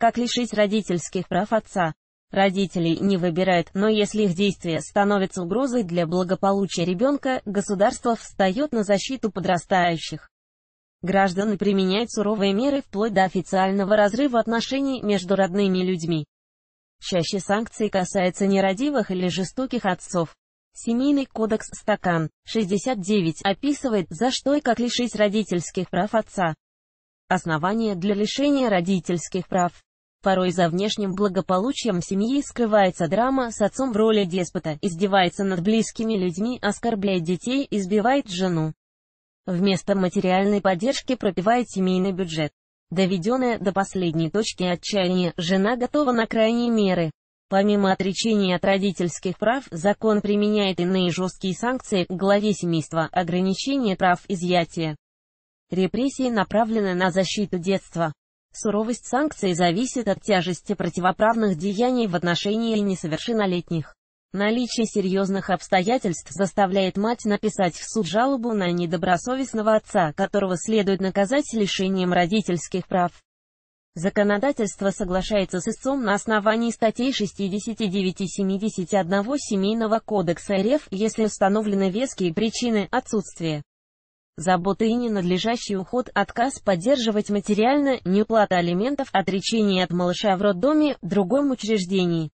Как лишить родительских прав отца? Родителей не выбирают, но если их действия становятся угрозой для благополучия ребенка, государство встает на защиту подрастающих. Граждане применяют суровые меры вплоть до официального разрыва отношений между родными людьми. Чаще санкции касаются нерадивых или жестоких отцов. Семейный кодекс «Стакан» 69 описывает, за что и как лишить родительских прав отца. Основания для лишения родительских прав. Порой за внешним благополучием семьи скрывается драма с отцом в роли деспота, издевается над близкими людьми, оскорбляет детей, избивает жену. Вместо материальной поддержки пропивает семейный бюджет. Доведенная до последней точки отчаяния, жена готова на крайние меры. Помимо отречения от родительских прав, закон применяет иные жесткие санкции к главе семейства, ограничение прав изъятия. Репрессии направлены на защиту детства. Суровость санкций зависит от тяжести противоправных деяний в отношении несовершеннолетних. Наличие серьезных обстоятельств заставляет мать написать в суд жалобу на недобросовестного отца, которого следует наказать лишением родительских прав. Законодательство соглашается с истцом на основании статей 69-71 Семейного кодекса РФ, если установлены веские причины отсутствия забота и ненадлежащий уход, отказ поддерживать материально, неуплата алиментов, отречение от малыша в роддоме, другом учреждении.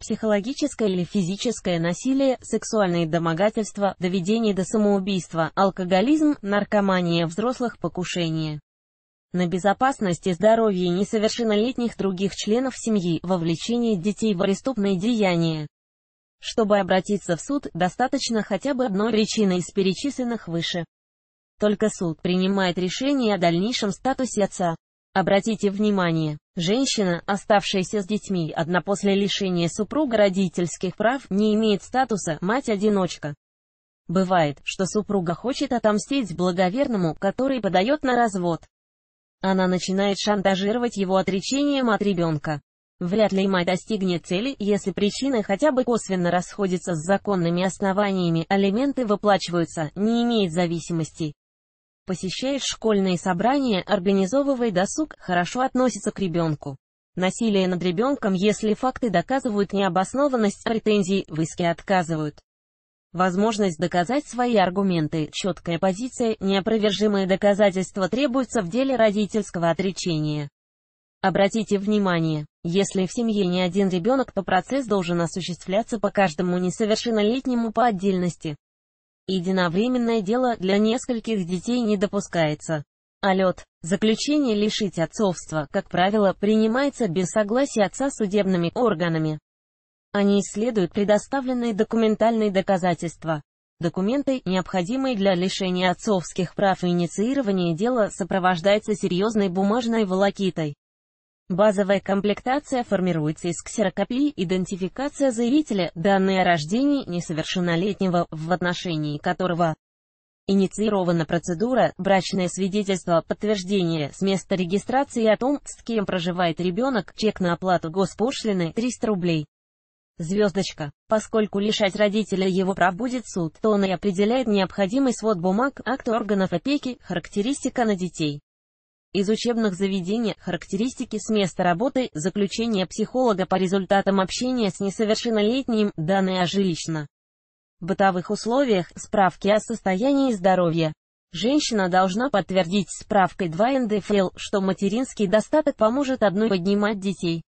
Психологическое или физическое насилие, сексуальные домогательства, доведение до самоубийства, алкоголизм, наркомания взрослых, покушение на безопасность и здоровье несовершеннолетних других членов семьи, вовлечение детей в преступные деяния. Чтобы обратиться в суд, достаточно хотя бы одной причины из перечисленных выше. Только суд принимает решение о дальнейшем статусе отца. Обратите внимание, женщина, оставшаяся с детьми одна после лишения супруга родительских прав, не имеет статуса «мать-одиночка». Бывает, что супруга хочет отомстить благоверному, который подает на развод. Она начинает шантажировать его отречением от ребенка. Вряд ли мать достигнет цели, если причины хотя бы косвенно расходятся с законными основаниями, алименты выплачиваются, не имеет зависимости. Посещаешь школьные собрания, организовывай досуг, хорошо относится к ребенку. Насилие над ребенком, если факты доказывают необоснованность претензий, в иске отказывают. Возможность доказать свои аргументы, четкая позиция, неопровержимые доказательства требуются в деле родительского отречения. Обратите внимание, если в семье не один ребенок, то процесс должен осуществляться по каждому несовершеннолетнему по отдельности единовременное дело для нескольких детей не допускается. Алет. Заключение лишить отцовства, как правило, принимается без согласия отца судебными органами. Они исследуют предоставленные документальные доказательства. Документы, необходимые для лишения отцовских прав и инициирования дела, сопровождаются серьезной бумажной волокитой. Базовая комплектация формируется из ксерокопии, идентификация заявителя, данные о рождении несовершеннолетнего, в отношении которого инициирована процедура, брачное свидетельство, подтверждение с места регистрации о том, с кем проживает ребенок, чек на оплату госпошлины 300 рублей. Звездочка. Поскольку лишать родителя его прав будет суд, то он и определяет необходимый свод бумаг, акт органов опеки, характеристика на детей из учебных заведений, характеристики с места работы, заключение психолога по результатам общения с несовершеннолетним, данные о жилищно бытовых условиях, справки о состоянии здоровья. Женщина должна подтвердить справкой 2 НДФЛ, что материнский достаток поможет одной поднимать детей.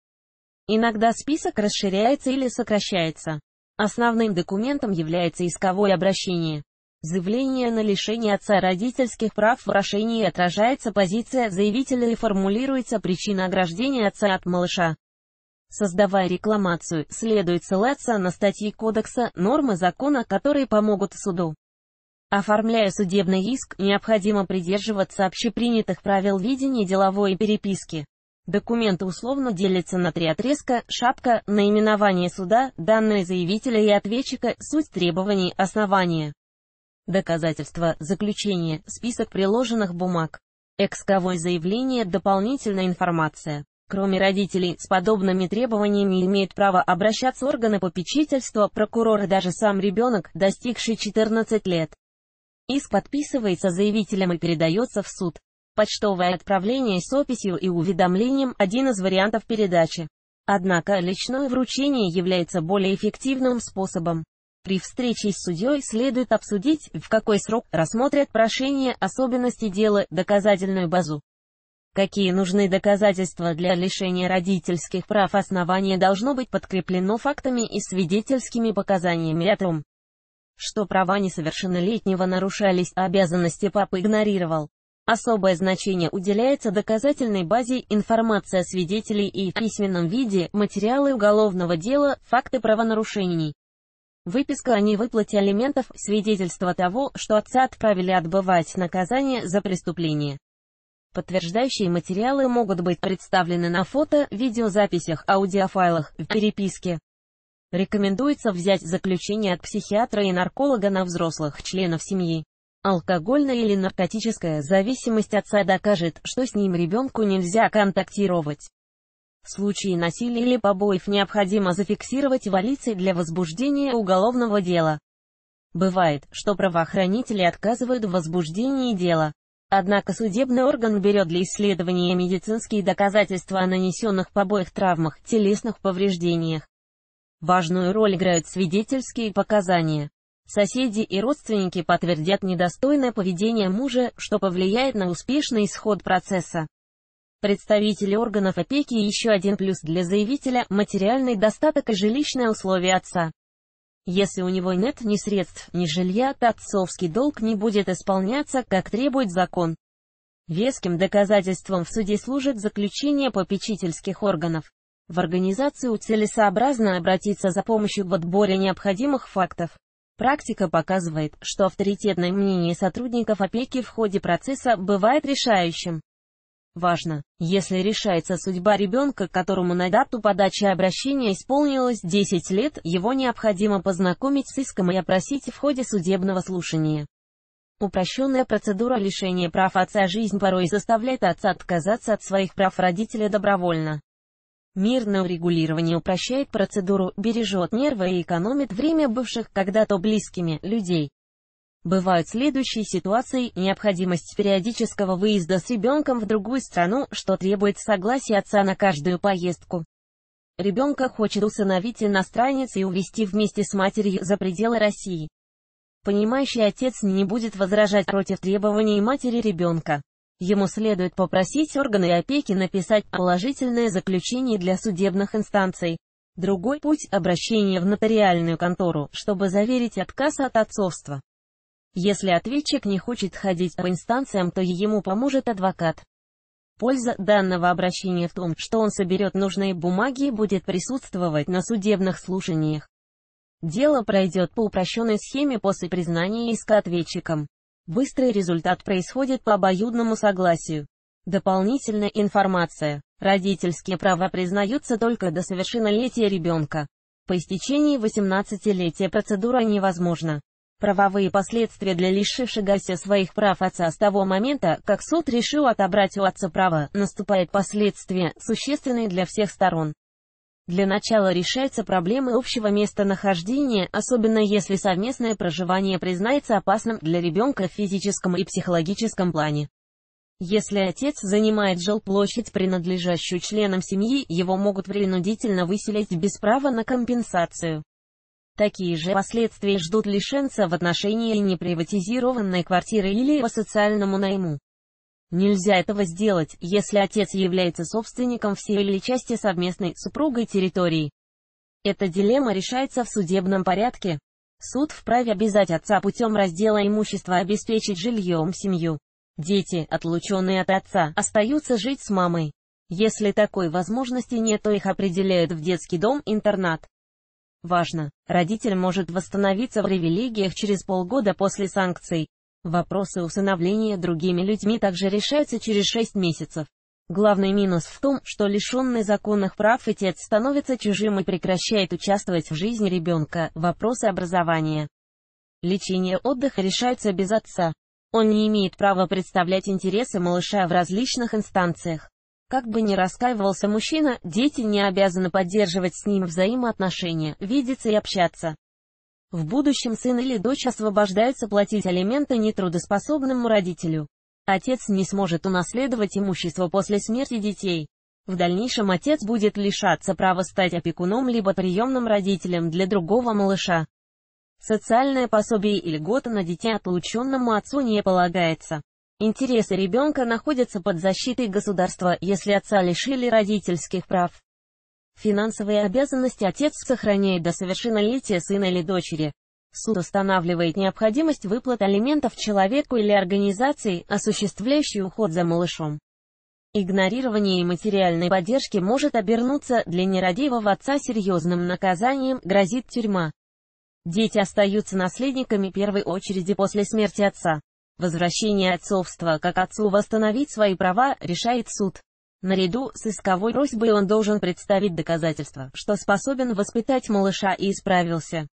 Иногда список расширяется или сокращается. Основным документом является исковое обращение. Заявление на лишение отца родительских прав в Рошении отражается позиция заявителя и формулируется причина ограждения отца от малыша. Создавая рекламацию, следует ссылаться на статьи кодекса, нормы закона, которые помогут суду. Оформляя судебный иск, необходимо придерживаться общепринятых правил ведения деловой переписки. Документы условно делятся на три отрезка – шапка, наименование суда, данные заявителя и ответчика, суть требований, основания. Доказательства, заключение, список приложенных бумаг. Эксковое заявление, дополнительная информация. Кроме родителей, с подобными требованиями имеют право обращаться органы попечительства, прокурор и даже сам ребенок, достигший 14 лет. Иск подписывается заявителем и передается в суд. Почтовое отправление с описью и уведомлением – один из вариантов передачи. Однако личное вручение является более эффективным способом. При встрече с судьей следует обсудить, в какой срок рассмотрят прошение особенности дела, доказательную базу. Какие нужны доказательства для лишения родительских прав основания должно быть подкреплено фактами и свидетельскими показаниями о том, что права несовершеннолетнего нарушались, а обязанности папы игнорировал. Особое значение уделяется доказательной базе, информации о свидетелей и в письменном виде, материалы уголовного дела, факты правонарушений. Выписка о невыплате алиментов – свидетельство того, что отца отправили отбывать наказание за преступление. Подтверждающие материалы могут быть представлены на фото, видеозаписях, аудиофайлах, в переписке. Рекомендуется взять заключение от психиатра и нарколога на взрослых членов семьи. Алкогольная или наркотическая зависимость отца докажет, что с ним ребенку нельзя контактировать. Случаи насилия или побоев необходимо зафиксировать в полиции для возбуждения уголовного дела. Бывает, что правоохранители отказывают в возбуждении дела. Однако судебный орган берет для исследования медицинские доказательства о нанесенных побоях травмах, телесных повреждениях. Важную роль играют свидетельские показания. Соседи и родственники подтвердят недостойное поведение мужа, что повлияет на успешный исход процесса. Представители органов опеки еще один плюс для заявителя – материальный достаток и жилищные условия отца. Если у него нет ни средств, ни жилья, то отцовский долг не будет исполняться, как требует закон. Веским доказательством в суде служит заключение попечительских органов. В организацию целесообразно обратиться за помощью в отборе необходимых фактов. Практика показывает, что авторитетное мнение сотрудников опеки в ходе процесса бывает решающим. Важно, если решается судьба ребенка, которому на дату подачи обращения исполнилось 10 лет, его необходимо познакомить с иском и опросить в ходе судебного слушания. Упрощенная процедура лишения прав отца жизнь порой заставляет отца отказаться от своих прав родителя добровольно. Мирное урегулирование упрощает процедуру, бережет нервы и экономит время бывших когда-то близкими людей. Бывают следующие ситуации, необходимость периодического выезда с ребенком в другую страну, что требует согласия отца на каждую поездку. Ребенка хочет усыновить иностранец и увезти вместе с матерью за пределы России. Понимающий отец не будет возражать против требований матери ребенка. Ему следует попросить органы опеки написать положительное заключение для судебных инстанций. Другой путь – обращение в нотариальную контору, чтобы заверить отказ от отцовства. Если ответчик не хочет ходить по инстанциям, то ему поможет адвокат. Польза данного обращения в том, что он соберет нужные бумаги и будет присутствовать на судебных слушаниях. Дело пройдет по упрощенной схеме после признания иска ответчиком. Быстрый результат происходит по обоюдному согласию. Дополнительная информация. Родительские права признаются только до совершеннолетия ребенка. По истечении 18-летия процедура невозможна. Правовые последствия для лишившегося своих прав отца с того момента, как суд решил отобрать у отца право, наступают последствия, существенные для всех сторон. Для начала решаются проблемы общего местонахождения, особенно если совместное проживание признается опасным для ребенка в физическом и психологическом плане. Если отец занимает жилплощадь, принадлежащую членам семьи, его могут принудительно выселить без права на компенсацию. Такие же последствия ждут лишенца в отношении неприватизированной квартиры или по социальному найму. Нельзя этого сделать, если отец является собственником всей или части совместной супругой территории. Эта дилемма решается в судебном порядке. Суд вправе обязать отца путем раздела имущества обеспечить жильем семью. Дети, отлученные от отца, остаются жить с мамой. Если такой возможности нет, то их определяют в детский дом-интернат. Важно, родитель может восстановиться в привилегиях через полгода после санкций. Вопросы усыновления другими людьми также решаются через 6 месяцев. Главный минус в том, что лишенный законных прав отец становится чужим и прекращает участвовать в жизни ребенка. Вопросы образования. Лечение отдыха решаются без отца. Он не имеет права представлять интересы малыша в различных инстанциях. Как бы ни раскаивался мужчина, дети не обязаны поддерживать с ним взаимоотношения, видеться и общаться. В будущем сын или дочь освобождаются платить алименты нетрудоспособному родителю. Отец не сможет унаследовать имущество после смерти детей. В дальнейшем отец будет лишаться права стать опекуном либо приемным родителем для другого малыша. Социальное пособие и льгота на детей отлученному отцу не полагается. Интересы ребенка находятся под защитой государства, если отца лишили родительских прав. Финансовые обязанности отец сохраняет до совершеннолетия сына или дочери. Суд устанавливает необходимость выплат алиментов человеку или организации, осуществляющей уход за малышом. Игнорирование материальной поддержки может обернуться для нерадивого отца серьезным наказанием, грозит тюрьма. Дети остаются наследниками первой очереди после смерти отца возвращение отцовства как отцу восстановить свои права, решает суд. Наряду с исковой просьбой он должен представить доказательства, что способен воспитать малыша и исправился.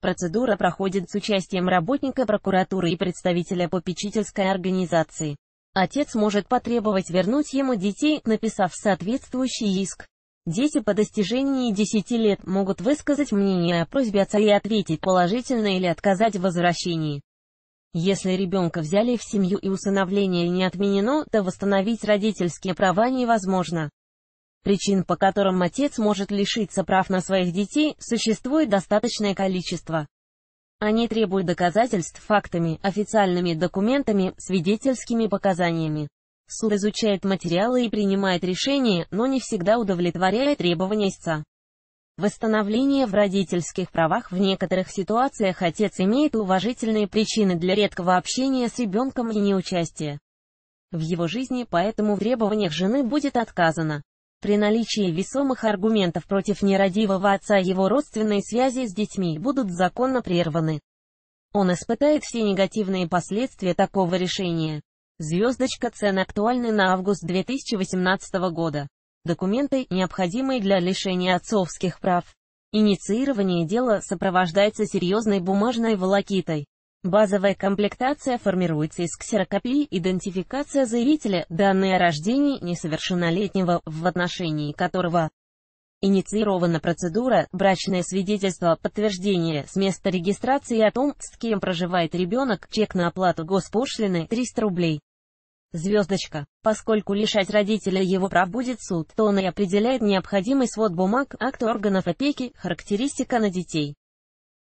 Процедура проходит с участием работника прокуратуры и представителя попечительской организации. Отец может потребовать вернуть ему детей, написав соответствующий иск. Дети по достижении 10 лет могут высказать мнение о просьбе отца и ответить положительно или отказать в возвращении. Если ребенка взяли в семью и усыновление не отменено, то восстановить родительские права невозможно. Причин, по которым отец может лишиться прав на своих детей, существует достаточное количество. Они требуют доказательств фактами, официальными документами, свидетельскими показаниями. Суд изучает материалы и принимает решения, но не всегда удовлетворяет требования истца. Восстановление в родительских правах В некоторых ситуациях отец имеет уважительные причины для редкого общения с ребенком и неучастия в его жизни, поэтому в требованиях жены будет отказано. При наличии весомых аргументов против нерадивого отца его родственные связи с детьми будут законно прерваны. Он испытает все негативные последствия такого решения. Звездочка цен актуальны на август 2018 года документы, необходимые для лишения отцовских прав. Инициирование дела сопровождается серьезной бумажной волокитой. Базовая комплектация формируется из ксерокопий, идентификация заявителя, данные о рождении несовершеннолетнего, в отношении которого инициирована процедура, брачное свидетельство, подтверждение с места регистрации о том, с кем проживает ребенок, чек на оплату госпошлины 300 рублей. Звездочка. Поскольку лишать родителя его прав будет суд, то он и определяет необходимый свод бумаг, акт органов опеки, характеристика на детей.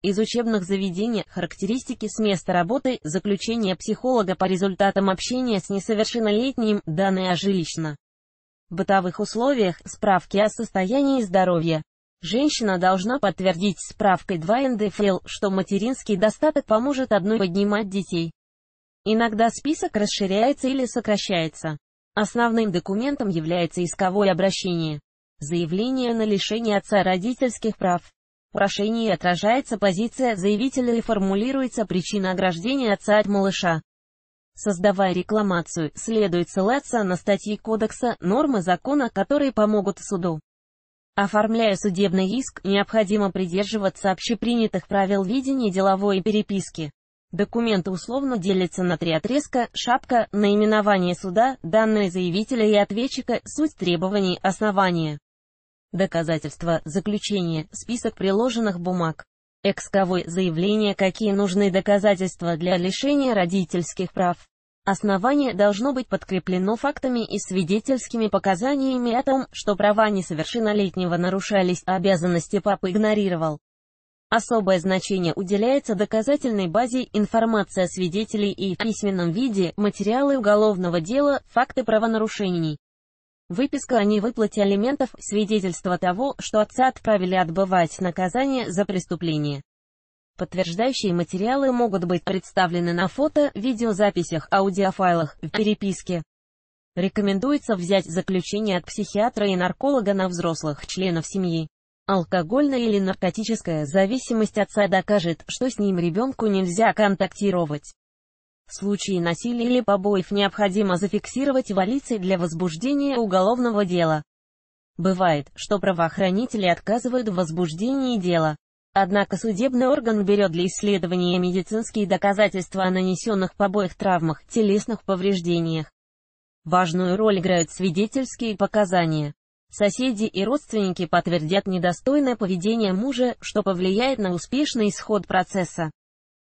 Из учебных заведений, характеристики с места работы, заключение психолога по результатам общения с несовершеннолетним, данные о жилищно бытовых условиях, справки о состоянии здоровья. Женщина должна подтвердить справкой 2 НДФЛ, что материнский достаток поможет одной поднимать детей. Иногда список расширяется или сокращается. Основным документом является исковое обращение. Заявление на лишение отца родительских прав. В прошении отражается позиция заявителя и формулируется причина ограждения отца от малыша. Создавая рекламацию, следует ссылаться на статьи кодекса, нормы закона, которые помогут суду. Оформляя судебный иск, необходимо придерживаться общепринятых правил ведения деловой переписки. Документы условно делятся на три отрезка, шапка, наименование суда, данные заявителя и ответчика, суть требований, основания. Доказательства, заключение, список приложенных бумаг. Эксковой заявление, какие нужны доказательства для лишения родительских прав. Основание должно быть подкреплено фактами и свидетельскими показаниями о том, что права несовершеннолетнего нарушались, а обязанности папы игнорировал. Особое значение уделяется доказательной базе информация свидетелей и в письменном виде материалы уголовного дела, факты правонарушений. Выписка о невыплате алиментов – свидетельство того, что отца отправили отбывать наказание за преступление. Подтверждающие материалы могут быть представлены на фото, видеозаписях, аудиофайлах, в переписке. Рекомендуется взять заключение от психиатра и нарколога на взрослых членов семьи. Алкогольная или наркотическая зависимость отца докажет, что с ним ребенку нельзя контактировать. Случаи насилия или побоев необходимо зафиксировать в полиции для возбуждения уголовного дела. Бывает, что правоохранители отказывают в возбуждении дела. Однако судебный орган берет для исследования медицинские доказательства о нанесенных побоях травмах, телесных повреждениях. Важную роль играют свидетельские показания. Соседи и родственники подтвердят недостойное поведение мужа, что повлияет на успешный исход процесса.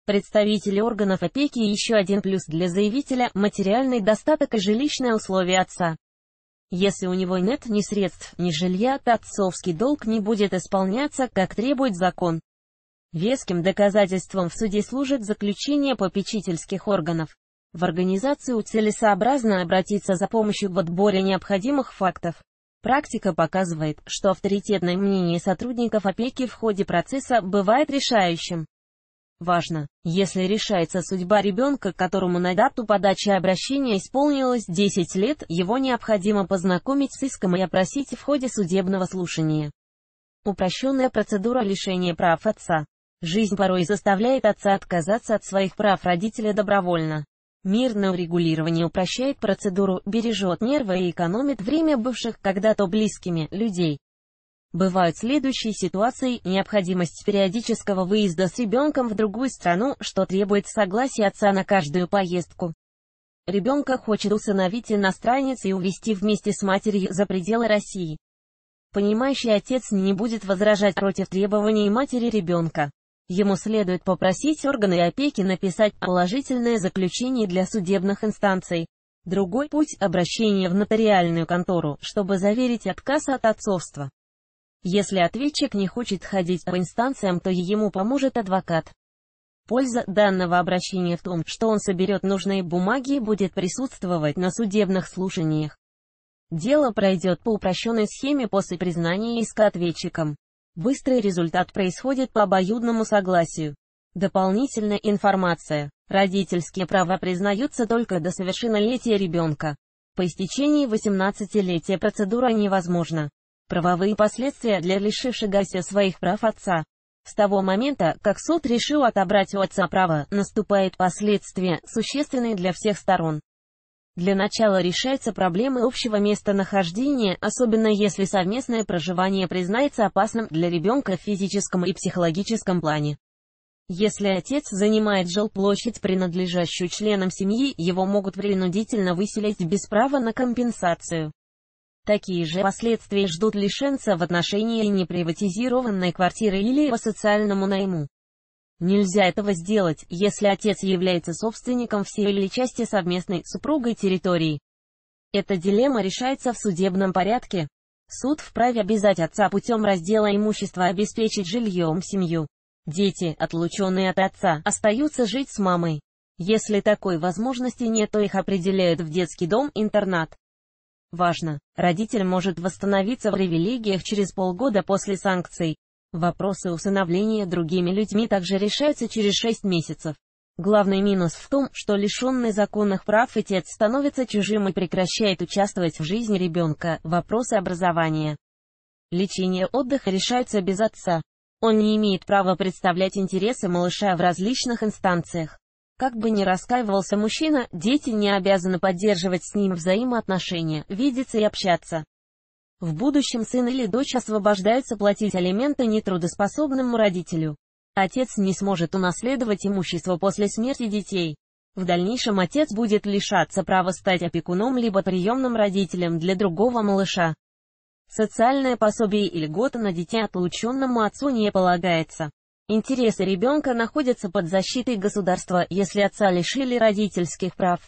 Представители органов опеки еще один плюс для заявителя – материальный достаток и жилищные условия отца. Если у него нет ни средств, ни жилья, то отцовский долг не будет исполняться, как требует закон. Веским доказательством в суде служит заключение попечительских органов. В организацию целесообразно обратиться за помощью в отборе необходимых фактов. Практика показывает, что авторитетное мнение сотрудников опеки в ходе процесса бывает решающим. Важно, если решается судьба ребенка, которому на дату подачи обращения исполнилось 10 лет, его необходимо познакомить с иском и опросить в ходе судебного слушания. Упрощенная процедура лишения прав отца. Жизнь порой заставляет отца отказаться от своих прав родителя добровольно. Мирное урегулирование упрощает процедуру, бережет нервы и экономит время бывших когда-то близкими людей. Бывают следующие ситуации, необходимость периодического выезда с ребенком в другую страну, что требует согласия отца на каждую поездку. Ребенка хочет усыновить иностранец и увезти вместе с матерью за пределы России. Понимающий отец не будет возражать против требований матери ребенка. Ему следует попросить органы опеки написать положительное заключение для судебных инстанций. Другой путь – обращение в нотариальную контору, чтобы заверить отказ от отцовства. Если ответчик не хочет ходить по инстанциям, то ему поможет адвокат. Польза данного обращения в том, что он соберет нужные бумаги и будет присутствовать на судебных слушаниях. Дело пройдет по упрощенной схеме после признания иска ответчиком. Быстрый результат происходит по обоюдному согласию. Дополнительная информация. Родительские права признаются только до совершеннолетия ребенка. По истечении 18-летия процедура невозможна. Правовые последствия для лишившегося своих прав отца. С того момента, как суд решил отобрать у отца право, наступают последствия, существенные для всех сторон. Для начала решаются проблемы общего местонахождения, особенно если совместное проживание признается опасным для ребенка в физическом и психологическом плане. Если отец занимает жилплощадь, принадлежащую членам семьи, его могут принудительно выселить без права на компенсацию. Такие же последствия ждут лишенца в отношении неприватизированной квартиры или по социальному найму. Нельзя этого сделать, если отец является собственником всей или части совместной супругой территории. Эта дилемма решается в судебном порядке. Суд вправе обязать отца путем раздела имущества обеспечить жильем семью. Дети, отлученные от отца, остаются жить с мамой. Если такой возможности нет, то их определяют в детский дом-интернат. Важно, родитель может восстановиться в привилегиях через полгода после санкций. Вопросы усыновления другими людьми также решаются через 6 месяцев. Главный минус в том, что лишенный законных прав отец становится чужим и прекращает участвовать в жизни ребенка. Вопросы образования. Лечение отдыха решаются без отца. Он не имеет права представлять интересы малыша в различных инстанциях. Как бы ни раскаивался мужчина, дети не обязаны поддерживать с ним взаимоотношения, видеться и общаться. В будущем сын или дочь освобождаются платить алименты нетрудоспособному родителю. Отец не сможет унаследовать имущество после смерти детей. В дальнейшем отец будет лишаться права стать опекуном либо приемным родителем для другого малыша. Социальное пособие и льгота на дитя отлученному отцу не полагается. Интересы ребенка находятся под защитой государства, если отца лишили родительских прав.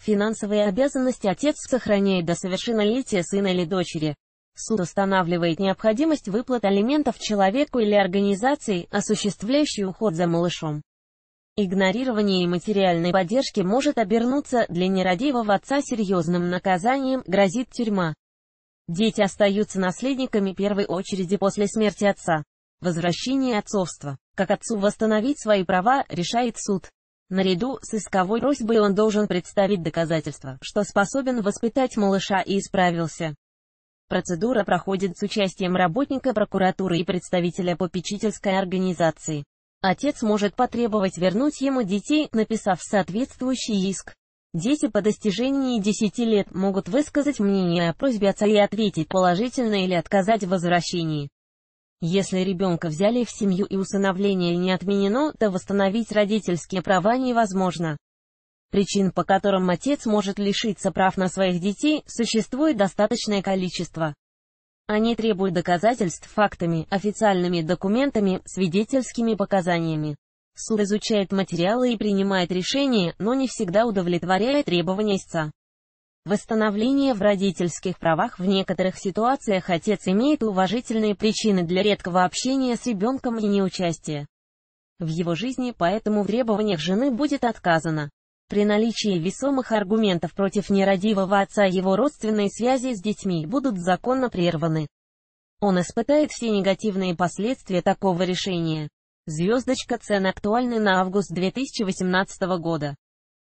Финансовые обязанности отец сохраняет до совершеннолетия сына или дочери. Суд устанавливает необходимость выплат алиментов человеку или организации, осуществляющей уход за малышом. Игнорирование материальной поддержки может обернуться для нерадивого отца серьезным наказанием, грозит тюрьма. Дети остаются наследниками первой очереди после смерти отца. Возвращение отцовства. Как отцу восстановить свои права, решает суд. Наряду с исковой просьбой он должен представить доказательства, что способен воспитать малыша и исправился. Процедура проходит с участием работника прокуратуры и представителя попечительской организации. Отец может потребовать вернуть ему детей, написав соответствующий иск. Дети по достижении 10 лет могут высказать мнение о просьбе отца и ответить положительно или отказать в возвращении. Если ребенка взяли в семью и усыновление не отменено, то восстановить родительские права невозможно. Причин, по которым отец может лишиться прав на своих детей, существует достаточное количество. Они требуют доказательств фактами, официальными документами, свидетельскими показаниями. Суд изучает материалы и принимает решение, но не всегда удовлетворяет требования истца. Восстановление в родительских правах В некоторых ситуациях отец имеет уважительные причины для редкого общения с ребенком и неучастия в его жизни, поэтому в требованиях жены будет отказано. При наличии весомых аргументов против нерадивого отца его родственные связи с детьми будут законно прерваны. Он испытает все негативные последствия такого решения. Звездочка цен актуальны на август 2018 года.